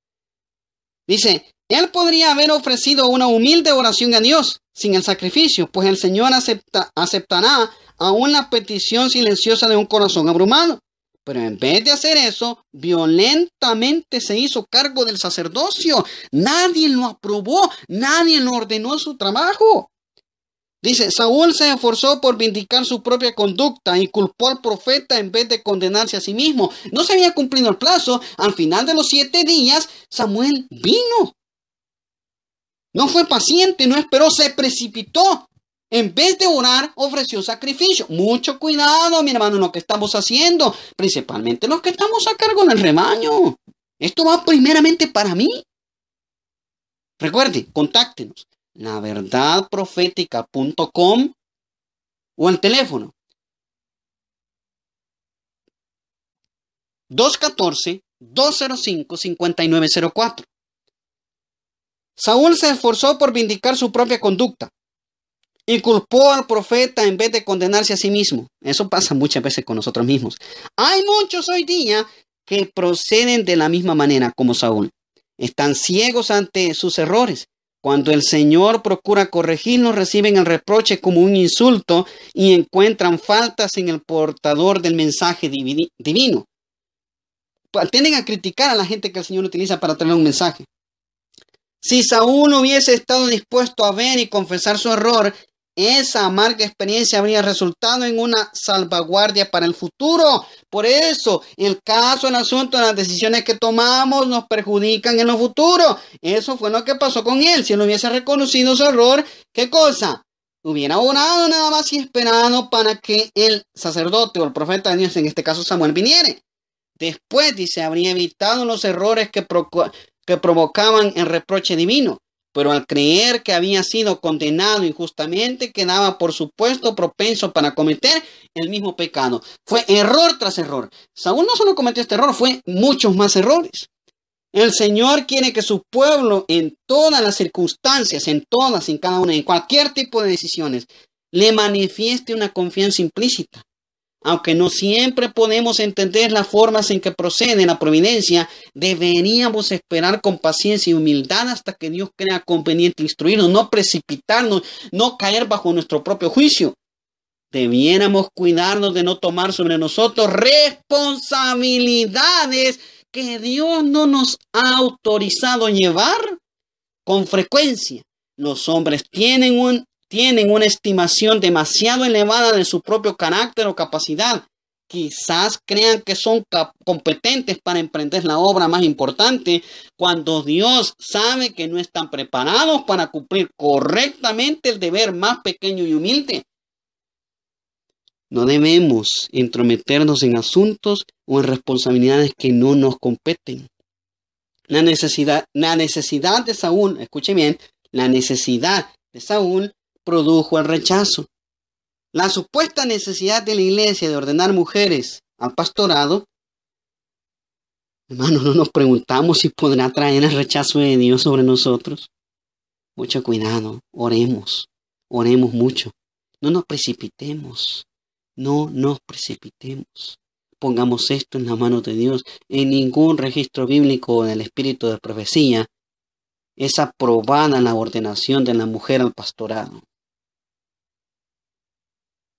Dice, él podría haber ofrecido una humilde oración a Dios sin el sacrificio, pues el Señor acepta, aceptará aún la petición silenciosa de un corazón abrumado. Pero en vez de hacer eso, violentamente se hizo cargo del sacerdocio. Nadie lo aprobó, nadie lo ordenó en su trabajo. Dice, Saúl se esforzó por vindicar su propia conducta y culpó al profeta en vez de condenarse a sí mismo. No se había cumplido el plazo. Al final de los siete días, Samuel vino. No fue paciente, no esperó, se precipitó. En vez de orar, ofreció sacrificio. Mucho cuidado, mi hermano, lo que estamos haciendo. Principalmente los que estamos a cargo del rebaño. Esto va primeramente para mí. Recuerde, contáctenos laverdadprofética.com o al teléfono 214-205-5904. Saúl se esforzó por vindicar su propia conducta. y culpó al profeta en vez de condenarse a sí mismo. Eso pasa muchas veces con nosotros mismos. Hay muchos hoy día que proceden de la misma manera como Saúl. Están ciegos ante sus errores cuando el Señor procura corregirnos, reciben el reproche como un insulto y encuentran faltas en el portador del mensaje divino. Tienden a criticar a la gente que el Señor utiliza para traer un mensaje. Si Saúl hubiese estado dispuesto a ver y confesar su error esa amarga experiencia habría resultado en una salvaguardia para el futuro. Por eso, el caso, el asunto, las decisiones que tomamos nos perjudican en el futuro. Eso fue lo que pasó con él. Si él hubiese reconocido su error, ¿qué cosa? Hubiera orado nada más y esperado para que el sacerdote o el profeta de Dios, en este caso Samuel, viniera Después, dice, habría evitado los errores que provocaban el reproche divino pero al creer que había sido condenado injustamente, quedaba por supuesto propenso para cometer el mismo pecado. Fue error tras error. Saúl no solo cometió este error, fue muchos más errores. El Señor quiere que su pueblo en todas las circunstancias, en todas, en cada una, en cualquier tipo de decisiones, le manifieste una confianza implícita aunque no siempre podemos entender las formas en que procede la providencia, deberíamos esperar con paciencia y humildad hasta que Dios crea conveniente instruirnos, no precipitarnos, no caer bajo nuestro propio juicio. Debiéramos cuidarnos de no tomar sobre nosotros responsabilidades que Dios no nos ha autorizado llevar. Con frecuencia, los hombres tienen un tienen una estimación demasiado elevada de su propio carácter o capacidad. Quizás crean que son competentes para emprender la obra más importante cuando Dios sabe que no están preparados para cumplir correctamente el deber más pequeño y humilde. No debemos entrometernos en asuntos o en responsabilidades que no nos competen. La necesidad, la necesidad de Saúl, escuche bien, la necesidad de Saúl produjo el rechazo. La supuesta necesidad de la iglesia de ordenar mujeres al pastorado, hermanos, no nos preguntamos si podrá traer el rechazo de Dios sobre nosotros. Mucho cuidado, oremos, oremos mucho. No nos precipitemos, no nos precipitemos. Pongamos esto en la manos de Dios. En ningún registro bíblico en el espíritu de profecía es aprobada la ordenación de la mujer al pastorado.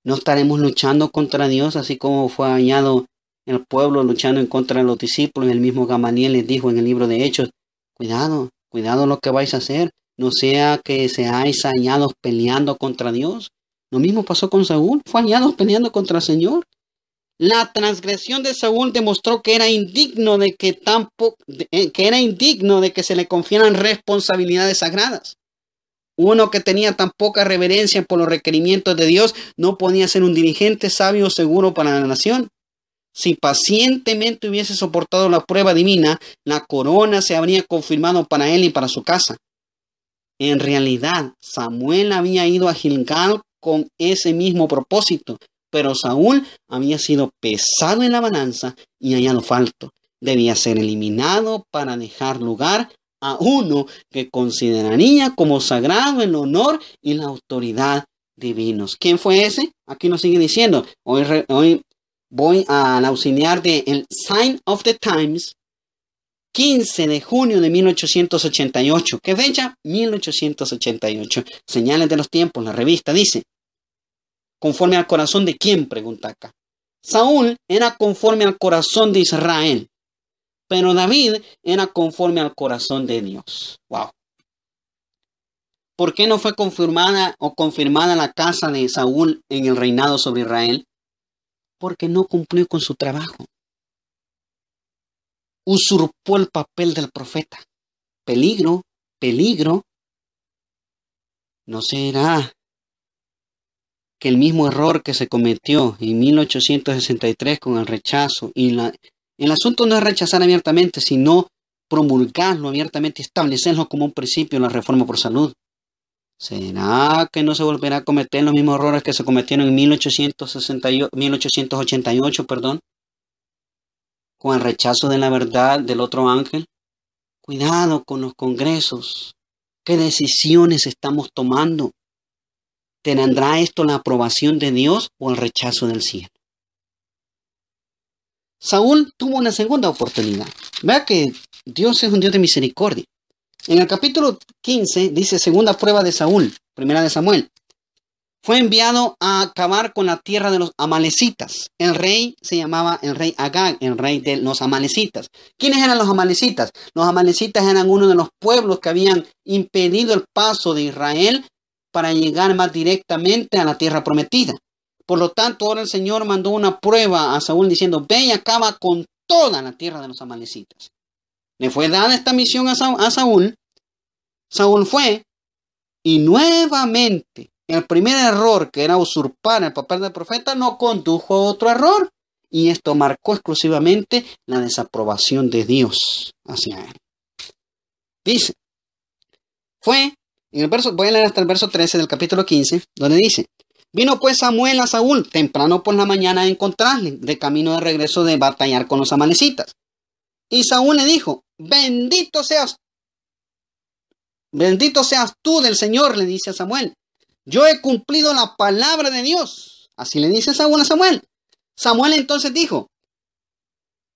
No estaremos luchando contra Dios, así como fue dañado el pueblo luchando en contra de los discípulos. El mismo Gamaniel les dijo en el libro de Hechos, cuidado, cuidado lo que vais a hacer, no sea que seáis hallados peleando contra Dios. Lo mismo pasó con Saúl, fue hallado peleando contra el Señor. La transgresión de Saúl demostró que era indigno de que, tampoco, eh, que era indigno de que se le confieran responsabilidades sagradas. Uno que tenía tan poca reverencia por los requerimientos de Dios no podía ser un dirigente sabio o seguro para la nación. Si pacientemente hubiese soportado la prueba divina, la corona se habría confirmado para él y para su casa. En realidad, Samuel había ido a Gilgal con ese mismo propósito, pero Saúl había sido pesado en la balanza y hallado falto. Debía ser eliminado para dejar lugar a uno que consideraría como sagrado el honor y la autoridad divinos. ¿Quién fue ese? Aquí nos sigue diciendo. Hoy, voy al auxiliar de el Sign of the Times, 15 de junio de 1888. ¿Qué fecha? 1888. Señales de los tiempos. La revista dice. Conforme al corazón de quién, pregunta acá. Saúl era conforme al corazón de Israel. Pero David era conforme al corazón de Dios. Wow. ¿Por qué no fue confirmada o confirmada la casa de Saúl en el reinado sobre Israel? Porque no cumplió con su trabajo. Usurpó el papel del profeta. Peligro, peligro. ¿No será que el mismo error que se cometió en 1863 con el rechazo y la, el asunto no es rechazar abiertamente, sino promulgarlo abiertamente, establecerlo como un principio en la reforma por salud. ¿Será que no se volverá a cometer los mismos errores que se cometieron en 1888 perdón, con el rechazo de la verdad del otro ángel? Cuidado con los congresos. ¿Qué decisiones estamos tomando? ¿Tendrá esto la aprobación de Dios o el rechazo del cielo? Saúl tuvo una segunda oportunidad. Vea que Dios es un Dios de misericordia. En el capítulo 15 dice segunda prueba de Saúl, primera de Samuel. Fue enviado a acabar con la tierra de los amalecitas. El rey se llamaba el rey Agag, el rey de los amalecitas. ¿Quiénes eran los amalecitas? Los amalecitas eran uno de los pueblos que habían impedido el paso de Israel para llegar más directamente a la tierra prometida. Por lo tanto, ahora el Señor mandó una prueba a Saúl diciendo, ve y acaba con toda la tierra de los amalecitas. Le fue dada esta misión a, Saúl. Saúl fue y nuevamente el primer error, que era usurpar el papel del profeta, no condujo a otro error. Y esto marcó exclusivamente la desaprobación de Dios hacia él. Dice, fue, en el verso, voy a leer hasta el verso 13 del capítulo 15, donde dice, Vino pues Samuel a Saúl temprano por la mañana a encontrarle de camino de regreso de batallar con los amanecitas. Y Saúl le dijo, bendito seas, bendito seas tú del Señor, le dice a Samuel. Yo he cumplido la palabra de Dios. Así le dice Saúl a Samuel. Samuel entonces dijo,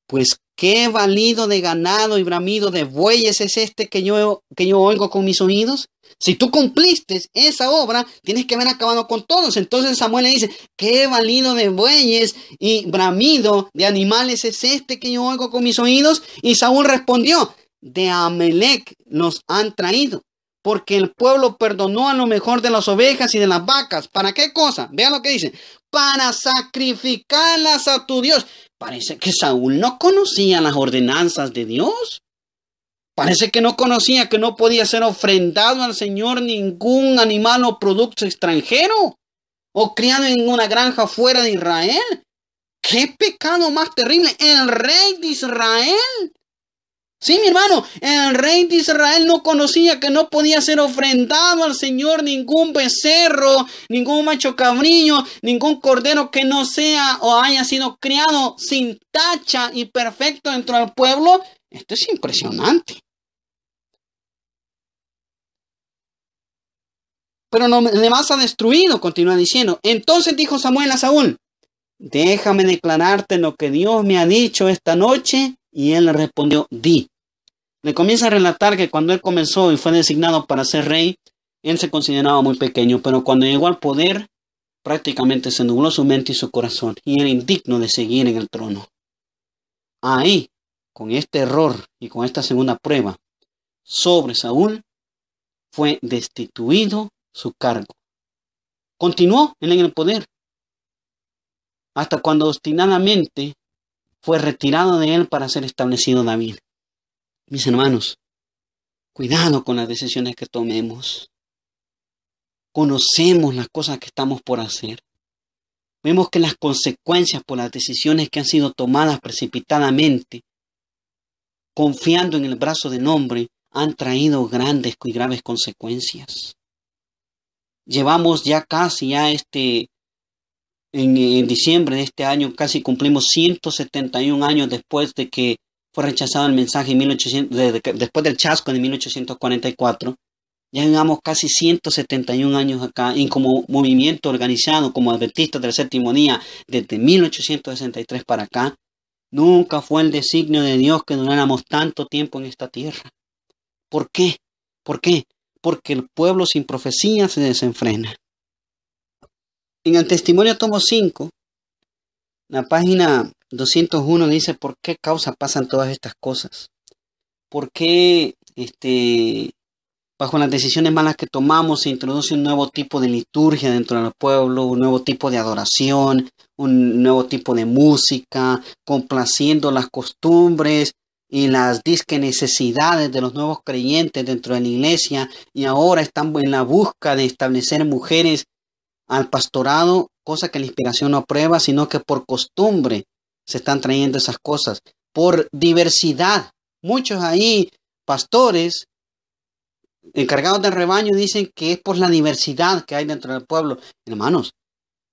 pues qué valido de ganado y bramido de bueyes es este que yo, que yo oigo con mis oídos. Si tú cumpliste esa obra, tienes que haber acabado con todos. Entonces Samuel le dice, qué valido de bueyes y bramido de animales es este que yo oigo con mis oídos. Y Saúl respondió, de Amelec nos han traído, porque el pueblo perdonó a lo mejor de las ovejas y de las vacas. ¿Para qué cosa? Vean lo que dice, para sacrificarlas a tu Dios. Parece que Saúl no conocía las ordenanzas de Dios. Parece que no conocía que no podía ser ofrendado al Señor ningún animal o producto extranjero o criado en una granja fuera de Israel. ¡Qué pecado más terrible! El rey de Israel Sí, mi hermano, el rey de Israel no conocía que no podía ser ofrendado al Señor ningún becerro, ningún macho cabrillo, ningún cordero que no sea o haya sido criado sin tacha y perfecto dentro del pueblo. Esto es impresionante. Pero no le vas a destruido, continúa diciendo. Entonces dijo Samuel a Saúl, déjame declararte lo que Dios me ha dicho esta noche. Y él respondió, di. Le comienza a relatar que cuando él comenzó y fue designado para ser rey, él se consideraba muy pequeño, pero cuando llegó al poder, prácticamente se nubló su mente y su corazón, y era indigno de seguir en el trono. Ahí, con este error y con esta segunda prueba sobre Saúl, fue destituido su cargo. Continuó en el poder, hasta cuando obstinadamente fue retirado de él para ser establecido David. Mis hermanos, cuidado con las decisiones que tomemos. Conocemos las cosas que estamos por hacer. Vemos que las consecuencias por las decisiones que han sido tomadas precipitadamente, confiando en el brazo del nombre, han traído grandes y graves consecuencias. Llevamos ya casi a este, en, en diciembre de este año, casi cumplimos 171 años después de que fue rechazado el mensaje en 1800, después del chasco de 1844. Ya llevamos casi 171 años acá y como movimiento organizado como adventista del séptimo día desde 1863 para acá, nunca fue el designio de Dios que duráramos tanto tiempo en esta tierra. ¿Por qué? ¿Por qué? Porque el pueblo sin profecía se desenfrena. En el testimonio tomo 5, la página 201 dice, ¿por qué causa pasan todas estas cosas? ¿Por qué este, bajo las decisiones malas que tomamos se introduce un nuevo tipo de liturgia dentro del pueblo, un nuevo tipo de adoración, un nuevo tipo de música, complaciendo las costumbres y las disque necesidades de los nuevos creyentes dentro de la iglesia y ahora están en la busca de establecer mujeres al pastorado, cosa que la inspiración no aprueba, sino que por costumbre se están trayendo esas cosas, por diversidad. Muchos ahí, pastores, encargados del rebaño, dicen que es por la diversidad que hay dentro del pueblo. Hermanos,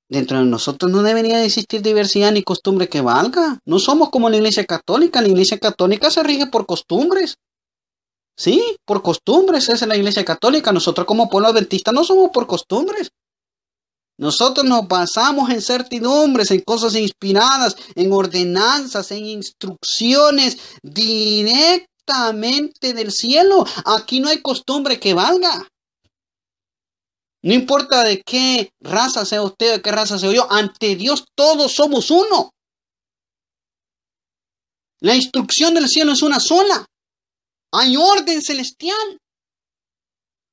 dentro de nosotros no debería existir diversidad ni costumbre que valga. No somos como la Iglesia Católica. La Iglesia Católica se rige por costumbres. Sí, por costumbres es la Iglesia Católica. Nosotros como pueblo adventista no somos por costumbres. Nosotros nos basamos en certidumbres, en cosas inspiradas, en ordenanzas, en instrucciones directamente del cielo. Aquí no hay costumbre que valga. No importa de qué raza sea usted, de qué raza sea yo, ante Dios todos somos uno. La instrucción del cielo es una sola. Hay orden celestial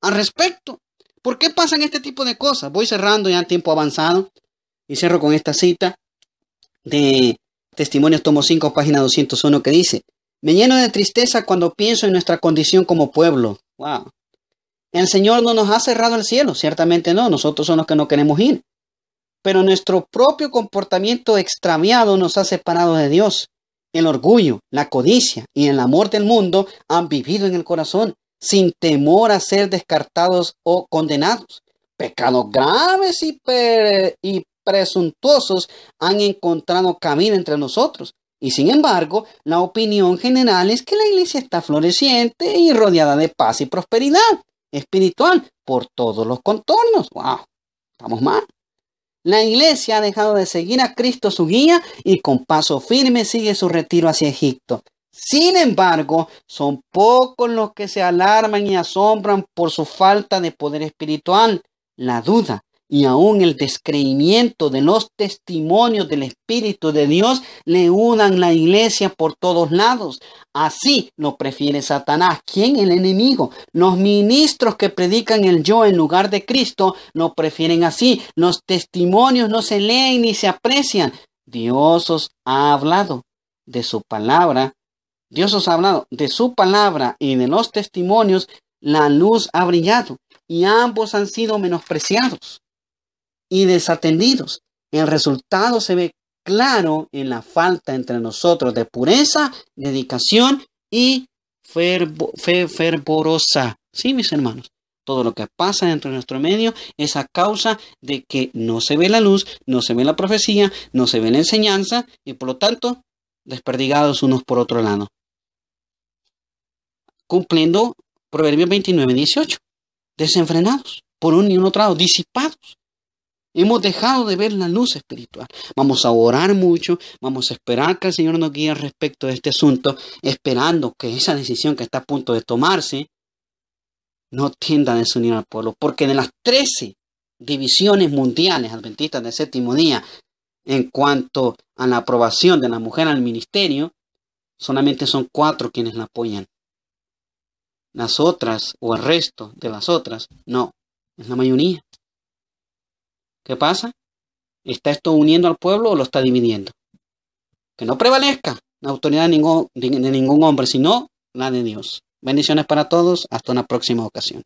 al respecto. ¿Por qué pasan este tipo de cosas? Voy cerrando ya en tiempo avanzado y cierro con esta cita de Testimonios tomo 5, página 201 que dice, me lleno de tristeza cuando pienso en nuestra condición como pueblo. Wow. El Señor no nos ha cerrado el cielo, ciertamente no, nosotros somos los que no queremos ir. Pero nuestro propio comportamiento extraviado nos ha separado de Dios. El orgullo, la codicia y el amor del mundo han vivido en el corazón sin temor a ser descartados o condenados. Pecados graves y, presuntuosos han encontrado camino entre nosotros. Y sin embargo, la opinión general es que la iglesia está floreciente y rodeada de paz y prosperidad espiritual por todos los contornos. ¡Wow! Estamos mal. La iglesia ha dejado de seguir a Cristo su guía y con paso firme sigue su retiro hacia Egipto. Sin embargo, son pocos los que se alarman y asombran por su falta de poder espiritual, la duda y aún el descreimiento de los testimonios del Espíritu de Dios le unan la iglesia por todos lados. Así lo prefiere Satanás, quien el enemigo. Los ministros que predican el yo en lugar de Cristo lo prefieren así. Los testimonios no se leen ni se aprecian. Dios os ha hablado de su palabra Dios os ha hablado. De su palabra y de los testimonios, la luz ha brillado y ambos han sido menospreciados y desatendidos. El resultado se ve claro en la falta entre nosotros de pureza, dedicación y fe fervorosa. Sí, mis hermanos. Todo lo que pasa dentro de nuestro medio es a causa de que no se ve la luz, no se ve la profecía, no se ve la enseñanza y por lo tanto desperdigados unos por otro lado cumpliendo Proverbios 29, 18. Desenfrenados, por un y un otro lado, disipados. Hemos dejado de ver la luz espiritual. Vamos a orar mucho, vamos a esperar que el Señor nos guíe respecto de este asunto, esperando que esa decisión que está a punto de tomarse no tienda a desunir al pueblo, porque de las 13 divisiones mundiales adventistas del séptimo día en cuanto a la aprobación de la mujer al ministerio, solamente son cuatro quienes la apoyan las otras o el resto de las otras. No, es la mayoría. ¿Qué pasa? ¿Está esto uniendo al pueblo o lo está dividiendo? Que no prevalezca la autoridad de ningún, de ningún hombre, sino la de Dios. Bendiciones para todos. Hasta una próxima ocasión.